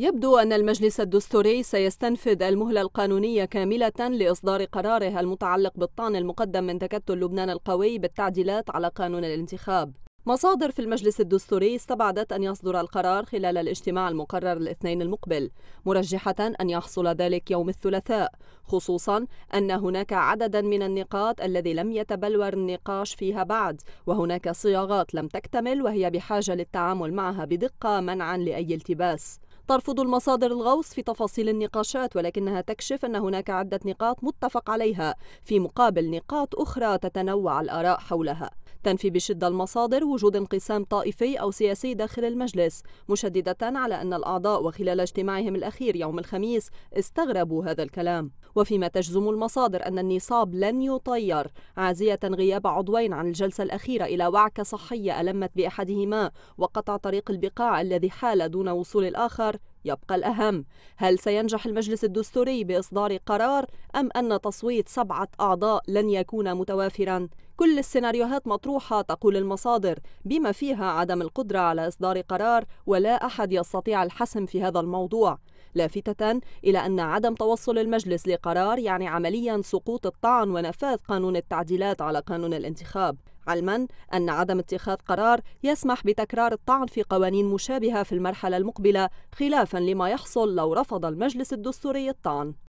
يبدو أن المجلس الدستوري سيستنفذ المهلة القانونية كاملة لإصدار قراره المتعلق بالطعن المقدم من تكتل لبنان القوي بالتعديلات على قانون الانتخاب مصادر في المجلس الدستوري استبعدت أن يصدر القرار خلال الاجتماع المقرر الاثنين المقبل مرجحة أن يحصل ذلك يوم الثلاثاء خصوصا أن هناك عددا من النقاط الذي لم يتبلور النقاش فيها بعد وهناك صياغات لم تكتمل وهي بحاجة للتعامل معها بدقة منعا لأي التباس ترفض المصادر الغوص في تفاصيل النقاشات ولكنها تكشف أن هناك عدة نقاط متفق عليها في مقابل نقاط أخرى تتنوع الآراء حولها تنفي بشدة المصادر وجود انقسام طائفي أو سياسي داخل المجلس مشددة على أن الأعضاء وخلال اجتماعهم الأخير يوم الخميس استغربوا هذا الكلام وفيما تجزم المصادر أن النصاب لن يطير عازية غياب عضوين عن الجلسة الأخيرة إلى وعكة صحية ألمت بأحدهما وقطع طريق البقاع الذي حال دون وصول الآخر يبقى الأهم هل سينجح المجلس الدستوري بإصدار قرار أم أن تصويت سبعة أعضاء لن يكون متوافرا؟ كل السيناريوهات مطروحة تقول المصادر بما فيها عدم القدرة على إصدار قرار ولا أحد يستطيع الحسم في هذا الموضوع لافتة إلى أن عدم توصل المجلس لقرار يعني عمليا سقوط الطعن ونفاذ قانون التعديلات على قانون الانتخاب علما أن عدم اتخاذ قرار يسمح بتكرار الطعن في قوانين مشابهة في المرحلة المقبلة خلافا لما يحصل لو رفض المجلس الدستوري الطعن